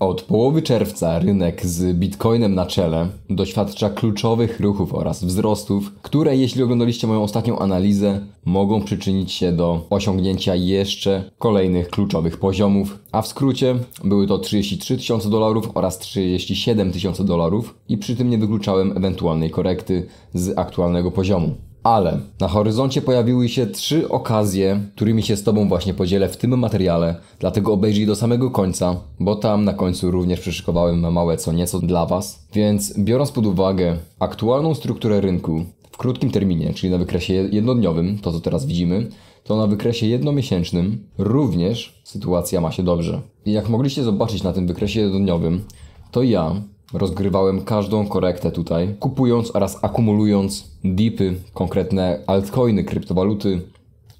Od połowy czerwca rynek z bitcoinem na czele doświadcza kluczowych ruchów oraz wzrostów, które jeśli oglądaliście moją ostatnią analizę, mogą przyczynić się do osiągnięcia jeszcze kolejnych kluczowych poziomów, a w skrócie były to 33 tysiące dolarów oraz 37 tysiące dolarów i przy tym nie wykluczałem ewentualnej korekty z aktualnego poziomu. Ale na horyzoncie pojawiły się trzy okazje, którymi się z Tobą właśnie podzielę w tym materiale, dlatego obejrzyj do samego końca, bo tam na końcu również przyszykowałem małe co nieco dla Was. Więc biorąc pod uwagę aktualną strukturę rynku w krótkim terminie, czyli na wykresie jednodniowym, to co teraz widzimy, to na wykresie jednomiesięcznym również sytuacja ma się dobrze. I jak mogliście zobaczyć na tym wykresie jednodniowym, to ja Rozgrywałem każdą korektę tutaj, kupując oraz akumulując dipy, konkretne altcoiny, kryptowaluty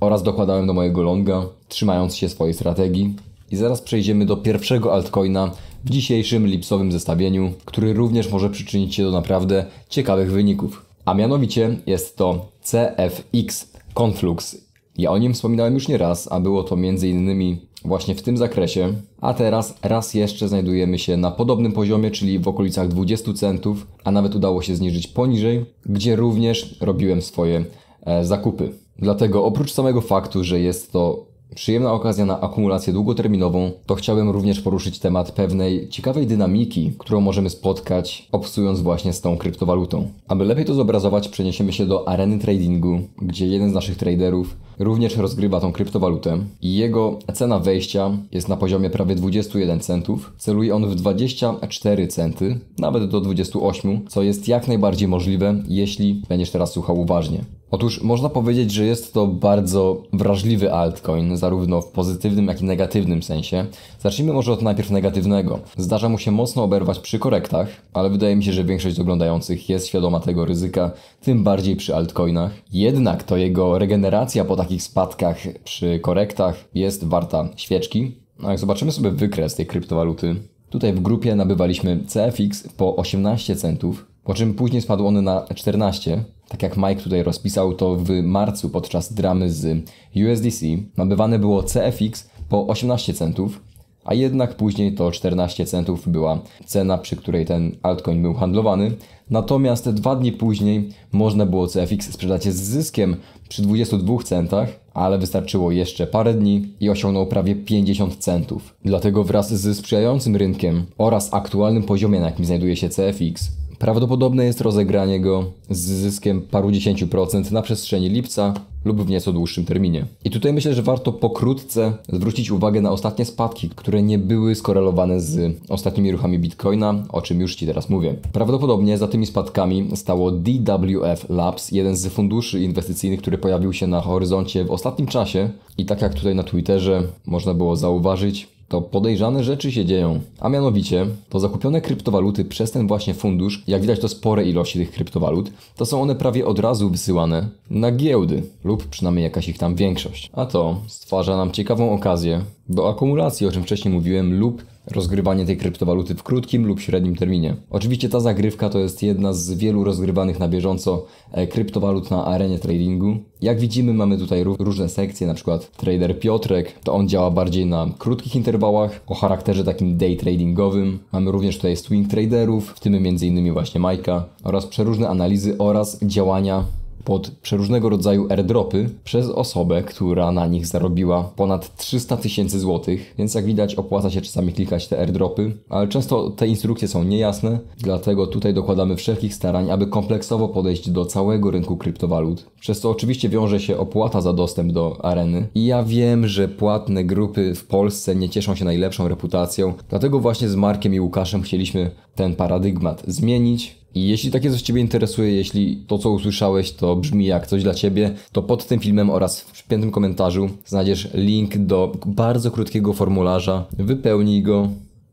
oraz dokładałem do mojego longa, trzymając się swojej strategii. I zaraz przejdziemy do pierwszego altcoina w dzisiejszym lipsowym zestawieniu, który również może przyczynić się do naprawdę ciekawych wyników. A mianowicie jest to CFX Conflux ja o nim wspominałem już nieraz, a było to m.in. właśnie w tym zakresie. A teraz raz jeszcze znajdujemy się na podobnym poziomie, czyli w okolicach 20 centów, a nawet udało się zniżyć poniżej, gdzie również robiłem swoje e, zakupy. Dlatego oprócz samego faktu, że jest to przyjemna okazja na akumulację długoterminową, to chciałbym również poruszyć temat pewnej ciekawej dynamiki, którą możemy spotkać obsując właśnie z tą kryptowalutą. Aby lepiej to zobrazować, przeniesiemy się do areny tradingu, gdzie jeden z naszych traderów również rozgrywa tą kryptowalutę i jego cena wejścia jest na poziomie prawie 21 centów. Celuje on w 24 centy, nawet do 28, co jest jak najbardziej możliwe, jeśli będziesz teraz słuchał uważnie. Otóż można powiedzieć, że jest to bardzo wrażliwy altcoin, zarówno w pozytywnym, jak i negatywnym sensie. Zacznijmy może od najpierw negatywnego. Zdarza mu się mocno oberwać przy korektach, ale wydaje mi się, że większość oglądających jest świadoma tego ryzyka, tym bardziej przy altcoinach. Jednak to jego regeneracja po takich spadkach przy korektach jest warta świeczki. No jak zobaczymy sobie wykres tej kryptowaluty, tutaj w grupie nabywaliśmy CFX po 18 centów, po czym później spadł on na 14 tak jak Mike tutaj rozpisał to w marcu podczas dramy z USDC, nabywane było CFX po 18 centów, a jednak później to 14 centów była cena, przy której ten altcoin był handlowany. Natomiast dwa dni później można było CFX sprzedać z zyskiem przy 22 centach, ale wystarczyło jeszcze parę dni i osiągnął prawie 50 centów. Dlatego wraz ze sprzyjającym rynkiem oraz aktualnym poziomie, na jakim znajduje się CFX, Prawdopodobne jest rozegranie go z zyskiem paru dziesięciu procent na przestrzeni lipca lub w nieco dłuższym terminie. I tutaj myślę, że warto pokrótce zwrócić uwagę na ostatnie spadki, które nie były skorelowane z ostatnimi ruchami Bitcoina, o czym już Ci teraz mówię. Prawdopodobnie za tymi spadkami stało DWF Labs, jeden z funduszy inwestycyjnych, który pojawił się na horyzoncie w ostatnim czasie i tak jak tutaj na Twitterze można było zauważyć, to podejrzane rzeczy się dzieją. A mianowicie, to zakupione kryptowaluty przez ten właśnie fundusz, jak widać to spore ilości tych kryptowalut, to są one prawie od razu wysyłane na giełdy lub przynajmniej jakaś ich tam większość. A to stwarza nam ciekawą okazję do akumulacji, o czym wcześniej mówiłem, lub rozgrywanie tej kryptowaluty w krótkim lub średnim terminie. Oczywiście ta zagrywka to jest jedna z wielu rozgrywanych na bieżąco e, kryptowalut na arenie tradingu. Jak widzimy mamy tutaj różne sekcje, na przykład trader Piotrek, to on działa bardziej na krótkich interwałach, o charakterze takim day tradingowym. Mamy również tutaj swing traderów, w tym m.in. właśnie Majka oraz przeróżne analizy oraz działania pod przeróżnego rodzaju airdropy przez osobę, która na nich zarobiła ponad 300 tysięcy złotych, więc jak widać opłaca się czasami klikać te airdropy, ale często te instrukcje są niejasne, dlatego tutaj dokładamy wszelkich starań, aby kompleksowo podejść do całego rynku kryptowalut, przez co oczywiście wiąże się opłata za dostęp do areny. I ja wiem, że płatne grupy w Polsce nie cieszą się najlepszą reputacją, dlatego właśnie z Markiem i Łukaszem chcieliśmy ten paradygmat zmienić, i jeśli takie coś Ciebie interesuje, jeśli to, co usłyszałeś, to brzmi jak coś dla Ciebie, to pod tym filmem oraz w piętym komentarzu znajdziesz link do bardzo krótkiego formularza. Wypełnij go.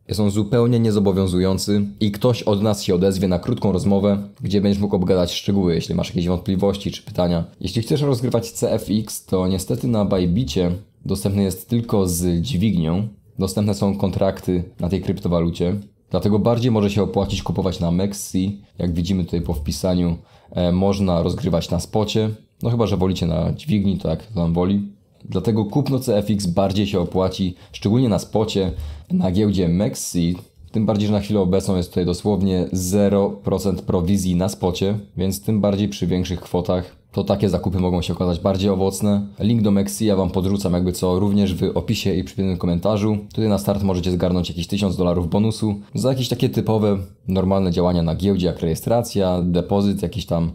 Jest on zupełnie niezobowiązujący i ktoś od nas się odezwie na krótką rozmowę, gdzie będziesz mógł obgadać szczegóły, jeśli masz jakieś wątpliwości czy pytania. Jeśli chcesz rozgrywać CFX, to niestety na Bajbicie dostępny jest tylko z dźwignią. Dostępne są kontrakty na tej kryptowalucie. Dlatego bardziej może się opłacić kupować na Mexi. Jak widzimy tutaj po wpisaniu, e, można rozgrywać na spocie. No chyba, że wolicie na dźwigni, tak, to nam woli. Dlatego kupno CFX bardziej się opłaci, szczególnie na spocie, na giełdzie Mexi. Tym bardziej, że na chwilę obecną jest tutaj dosłownie 0% prowizji na spocie, więc tym bardziej przy większych kwotach to takie zakupy mogą się okazać bardziej owocne. Link do Mexi ja Wam podrzucam jakby co również w opisie i przypiętym komentarzu. Tutaj na start możecie zgarnąć jakieś 1000 dolarów bonusu za jakieś takie typowe, normalne działania na giełdzie jak rejestracja, depozyt, jakieś tam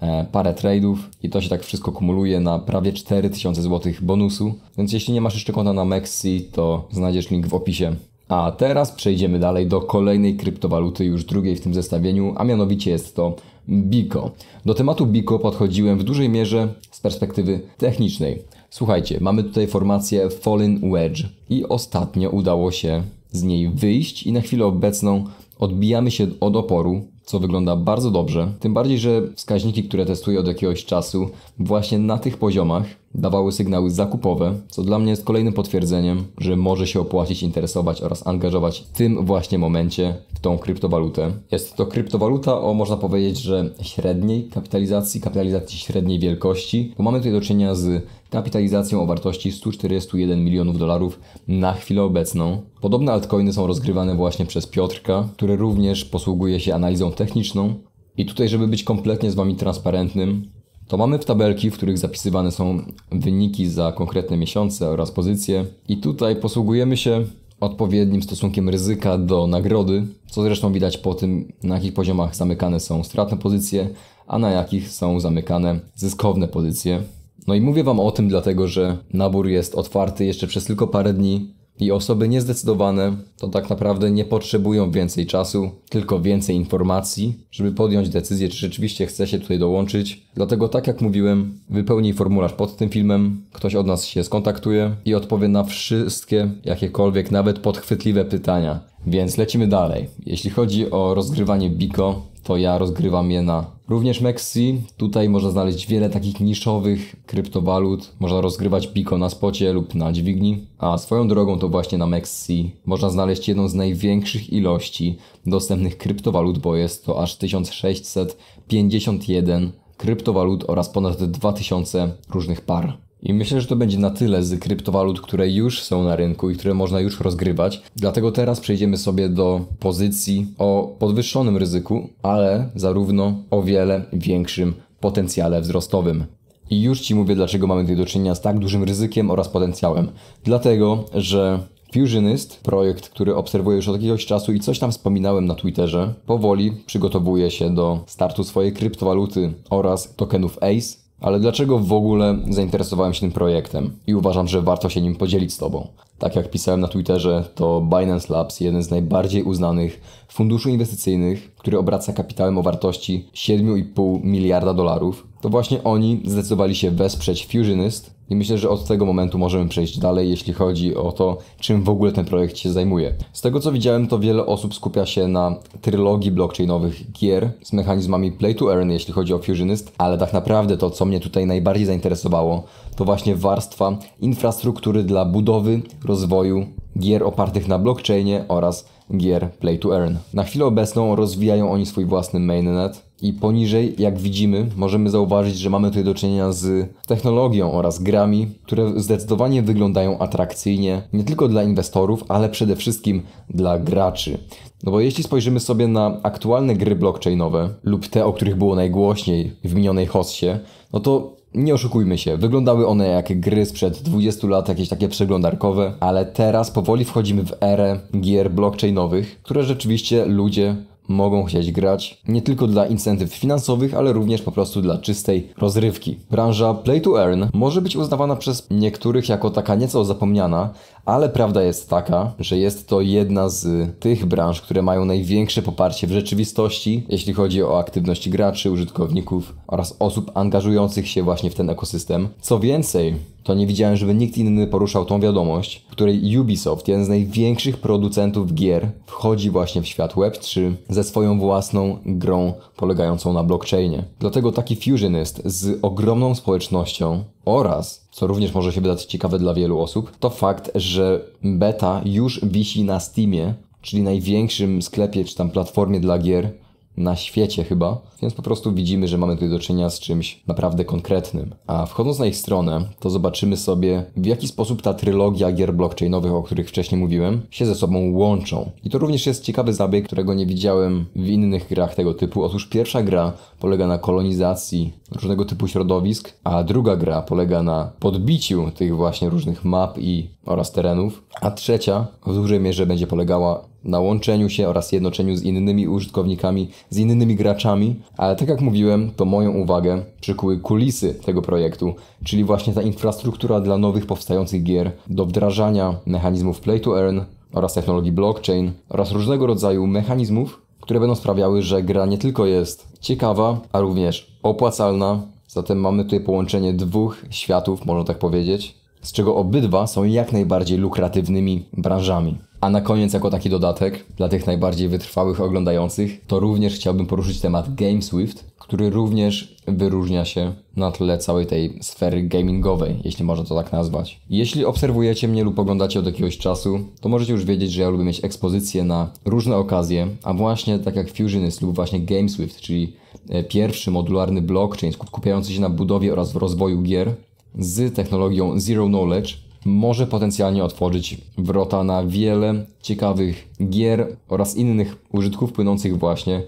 e, parę tradeów i to się tak wszystko kumuluje na prawie 4000 zł bonusu. Więc jeśli nie masz jeszcze konta na Mexi, to znajdziesz link w opisie a teraz przejdziemy dalej do kolejnej kryptowaluty, już drugiej w tym zestawieniu, a mianowicie jest to Biko. Do tematu Biko podchodziłem w dużej mierze z perspektywy technicznej. Słuchajcie, mamy tutaj formację Fallen Wedge i ostatnio udało się z niej wyjść i na chwilę obecną odbijamy się od oporu, co wygląda bardzo dobrze. Tym bardziej, że wskaźniki, które testuję od jakiegoś czasu właśnie na tych poziomach dawały sygnały zakupowe, co dla mnie jest kolejnym potwierdzeniem, że może się opłacić interesować oraz angażować w tym właśnie momencie w tą kryptowalutę. Jest to kryptowaluta o można powiedzieć, że średniej kapitalizacji, kapitalizacji średniej wielkości, bo mamy tutaj do czynienia z kapitalizacją o wartości 141 milionów dolarów na chwilę obecną. Podobne altcoiny są rozgrywane właśnie przez Piotrka, który również posługuje się analizą techniczną. I tutaj, żeby być kompletnie z Wami transparentnym, to mamy w tabelki, w których zapisywane są wyniki za konkretne miesiące oraz pozycje i tutaj posługujemy się odpowiednim stosunkiem ryzyka do nagrody, co zresztą widać po tym, na jakich poziomach zamykane są stratne pozycje, a na jakich są zamykane zyskowne pozycje. No i mówię Wam o tym dlatego, że nabór jest otwarty jeszcze przez tylko parę dni, i osoby niezdecydowane to tak naprawdę nie potrzebują więcej czasu, tylko więcej informacji, żeby podjąć decyzję, czy rzeczywiście chce się tutaj dołączyć. Dlatego, tak jak mówiłem, wypełnij formularz pod tym filmem, ktoś od nas się skontaktuje i odpowie na wszystkie, jakiekolwiek, nawet podchwytliwe pytania. Więc lecimy dalej. Jeśli chodzi o rozgrywanie Biko, to ja rozgrywam je na również Mexi. Tutaj można znaleźć wiele takich niszowych kryptowalut. Można rozgrywać Pico na spocie lub na dźwigni. A swoją drogą to właśnie na Mexi można znaleźć jedną z największych ilości dostępnych kryptowalut, bo jest to aż 1651 kryptowalut oraz ponad 2000 różnych par. I myślę, że to będzie na tyle z kryptowalut, które już są na rynku i które można już rozgrywać. Dlatego teraz przejdziemy sobie do pozycji o podwyższonym ryzyku, ale zarówno o wiele większym potencjale wzrostowym. I już Ci mówię, dlaczego mamy tutaj do czynienia z tak dużym ryzykiem oraz potencjałem. Dlatego, że Fusionist, projekt, który obserwuję już od jakiegoś czasu i coś tam wspominałem na Twitterze, powoli przygotowuje się do startu swojej kryptowaluty oraz tokenów ACE, ale dlaczego w ogóle zainteresowałem się tym projektem i uważam, że warto się nim podzielić z Tobą? Tak jak pisałem na Twitterze, to Binance Labs jeden z najbardziej uznanych funduszy inwestycyjnych, który obraca kapitałem o wartości 7,5 miliarda dolarów. To właśnie oni zdecydowali się wesprzeć Fusionist, i myślę, że od tego momentu możemy przejść dalej, jeśli chodzi o to, czym w ogóle ten projekt się zajmuje. Z tego co widziałem, to wiele osób skupia się na trylogii blockchainowych gier z mechanizmami play to earn, jeśli chodzi o Fusionist, ale tak naprawdę to, co mnie tutaj najbardziej zainteresowało, to właśnie warstwa infrastruktury dla budowy, rozwoju gier opartych na blockchainie oraz gier play to earn. Na chwilę obecną rozwijają oni swój własny mainnet, i poniżej, jak widzimy, możemy zauważyć, że mamy tutaj do czynienia z technologią oraz grami, które zdecydowanie wyglądają atrakcyjnie nie tylko dla inwestorów, ale przede wszystkim dla graczy. No bo jeśli spojrzymy sobie na aktualne gry blockchainowe lub te, o których było najgłośniej w minionej hossie, no to nie oszukujmy się, wyglądały one jak gry sprzed 20 lat, jakieś takie przeglądarkowe, ale teraz powoli wchodzimy w erę gier blockchainowych, które rzeczywiście ludzie mogą chcieć grać nie tylko dla incentyw finansowych, ale również po prostu dla czystej rozrywki. Branża play to earn może być uznawana przez niektórych jako taka nieco zapomniana, ale prawda jest taka, że jest to jedna z tych branż, które mają największe poparcie w rzeczywistości, jeśli chodzi o aktywność graczy, użytkowników oraz osób angażujących się właśnie w ten ekosystem. Co więcej, to nie widziałem, żeby nikt inny poruszał tą wiadomość, w której Ubisoft, jeden z największych producentów gier, wchodzi właśnie w świat Web3 ze swoją własną grą polegającą na blockchainie. Dlatego taki Fusion jest z ogromną społecznością oraz, co również może się wydać ciekawe dla wielu osób, to fakt, że beta już wisi na Steamie, czyli największym sklepie czy tam platformie dla gier na świecie chyba, więc po prostu widzimy, że mamy tutaj do czynienia z czymś naprawdę konkretnym. A wchodząc na ich stronę, to zobaczymy sobie, w jaki sposób ta trylogia gier blockchainowych, o których wcześniej mówiłem, się ze sobą łączą. I to również jest ciekawy zabieg, którego nie widziałem w innych grach tego typu. Otóż pierwsza gra polega na kolonizacji różnego typu środowisk, a druga gra polega na podbiciu tych właśnie różnych map i oraz terenów, a trzecia w dużej mierze będzie polegała na łączeniu się oraz jednoczeniu z innymi użytkownikami, z innymi graczami, ale tak jak mówiłem, to moją uwagę przykuły kulisy tego projektu, czyli właśnie ta infrastruktura dla nowych powstających gier, do wdrażania mechanizmów play to earn oraz technologii blockchain oraz różnego rodzaju mechanizmów, które będą sprawiały, że gra nie tylko jest ciekawa, a również opłacalna. Zatem mamy tutaj połączenie dwóch światów, można tak powiedzieć, z czego obydwa są jak najbardziej lukratywnymi branżami. A na koniec, jako taki dodatek dla tych najbardziej wytrwałych oglądających, to również chciałbym poruszyć temat GameSwift, który również wyróżnia się na tle całej tej sfery gamingowej, jeśli można to tak nazwać. Jeśli obserwujecie mnie lub oglądacie od jakiegoś czasu, to możecie już wiedzieć, że ja lubię mieć ekspozycję na różne okazje, a właśnie tak jak Fusionist lub właśnie GameSwift, czyli e, pierwszy modularny blockchain skupiający się na budowie oraz w rozwoju gier, z technologią Zero Knowledge może potencjalnie otworzyć wrota na wiele ciekawych gier oraz innych użytków płynących właśnie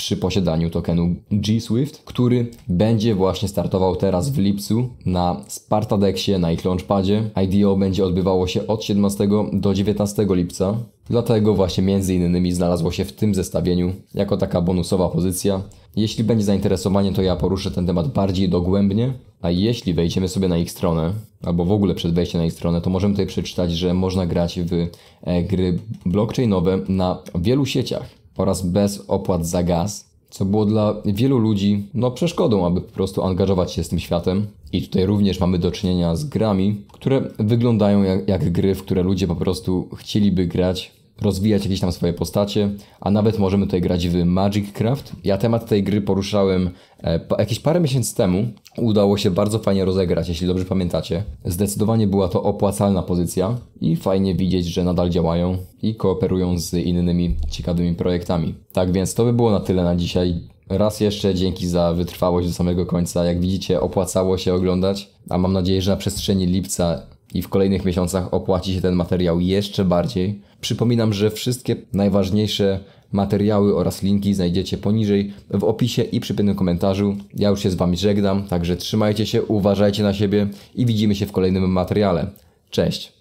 przy posiadaniu tokenu G-Swift, który będzie właśnie startował teraz w lipcu na Spartadexie, na ich launchpadzie. IDO będzie odbywało się od 17 do 19 lipca. Dlatego właśnie między innymi znalazło się w tym zestawieniu jako taka bonusowa pozycja. Jeśli będzie zainteresowanie, to ja poruszę ten temat bardziej dogłębnie. A jeśli wejdziemy sobie na ich stronę, albo w ogóle przed wejściem na ich stronę, to możemy tutaj przeczytać, że można grać w e, gry blockchainowe na wielu sieciach oraz bez opłat za gaz, co było dla wielu ludzi no, przeszkodą, aby po prostu angażować się z tym światem. I tutaj również mamy do czynienia z grami, które wyglądają jak, jak gry, w które ludzie po prostu chcieliby grać, rozwijać jakieś tam swoje postacie, a nawet możemy tutaj grać w Magic Craft. Ja temat tej gry poruszałem e, jakieś parę miesięcy temu. Udało się bardzo fajnie rozegrać, jeśli dobrze pamiętacie. Zdecydowanie była to opłacalna pozycja i fajnie widzieć, że nadal działają i kooperują z innymi ciekawymi projektami. Tak więc to by było na tyle na dzisiaj. Raz jeszcze dzięki za wytrwałość do samego końca. Jak widzicie, opłacało się oglądać, a mam nadzieję, że na przestrzeni lipca i w kolejnych miesiącach opłaci się ten materiał jeszcze bardziej. Przypominam, że wszystkie najważniejsze materiały oraz linki znajdziecie poniżej w opisie i przy piętym komentarzu. Ja już się z Wami żegnam, także trzymajcie się, uważajcie na siebie i widzimy się w kolejnym materiale. Cześć!